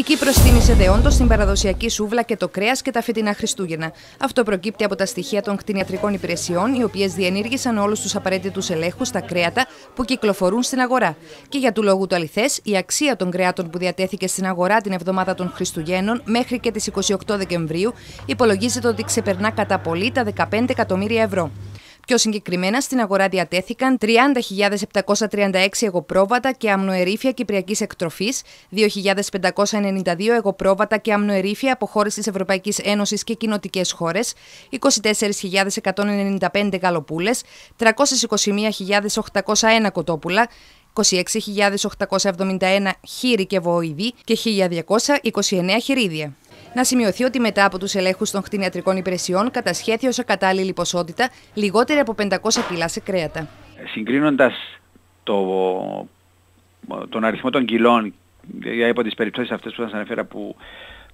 Η Κύπρος θύμισε δεόντως την παραδοσιακή σούβλα και το κρέας και τα φετινά Χριστούγεννα. Αυτό προκύπτει από τα στοιχεία των κτηνιατρικών υπηρεσιών, οι οποίες διενήργησαν όλους τους απαραίτητους ελέγχους στα κρέατα που κυκλοφορούν στην αγορά. Και για του λόγου του αληθές, η αξία των κρεάτων που διατέθηκε στην αγορά την εβδομάδα των Χριστουγέννων μέχρι και τις 28 Δεκεμβρίου υπολογίζεται ότι ξεπερνά κατά πολύ τα 15 εκατομμύρια ευρώ. Πιο συγκεκριμένα, στην αγορά διατέθηκαν 30.736 εγωπρόβατα και αμνοερήφια κυπριακής εκτροφής, 2.592 εγωπρόβατα και αμνοερήφια από χώρε της Ευρωπαϊκής Ένωσης και κοινοτικές χώρες, 24.195 γαλοπούλε, 321.801 κοτόπουλα, 26.871 χείρι και βοηδί και 1.229 χειρίδια. Να σημειωθεί ότι μετά από τους ελέγχους των κτηνιατρικών υπηρεσιών κατασχέθη ω ακατάλληλη ποσότητα λιγότερη από 500 κιλά σε κρέατα. Συγκρίνοντας το, τον αριθμό των κιλών για υπό τις περιπτώσεις αυτές που σας ανέφερα που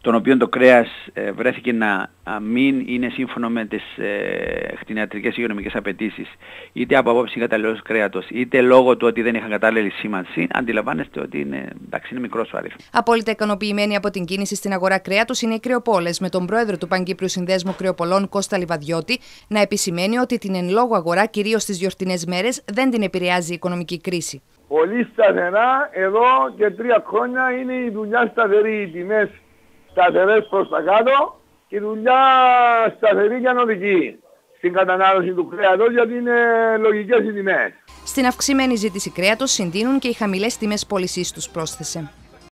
τον οποίο το κρέας ε, βρέθηκε να μην είναι σύμφωνο με τις ε, χτινιατρικές υγειονομικές απαιτήσεις, είτε από απόψη καταλληλός κρέατος, είτε λόγω του ότι δεν είχαν κατάλληλη σήμανση, αντιλαμβάνεστε ότι είναι, εντάξει, είναι μικρός ο αριθμός. Απόλυτα ικανοποιημένοι από την κίνηση στην αγορά κρέατος είναι οι κρεοπόλες, με τον πρόεδρο του Παγκύπριου Συνδέσμου Κρεοπολών Κώστα Λιβαδιώτη να επισημαίνει ότι την εν λόγω αγορά, κυρίως στις γιορτινές μέρες, δεν την επηρεάζει η οικονομική κρίση. Πολύ σταθερά, εδώ και τρία χρόνια είναι η δουλειά σταθερή. Οι τιμές σταθερές προς τα κάτω και δουλειά σταθερή και ανωδική στην κατανάλωση του κρέατος γιατί είναι λογικές οι τιμές. Στην αυξημένη ζήτηση κρέατος συντείνουν και οι χαμηλές τιμές πωλησής τους πρόσθεσε.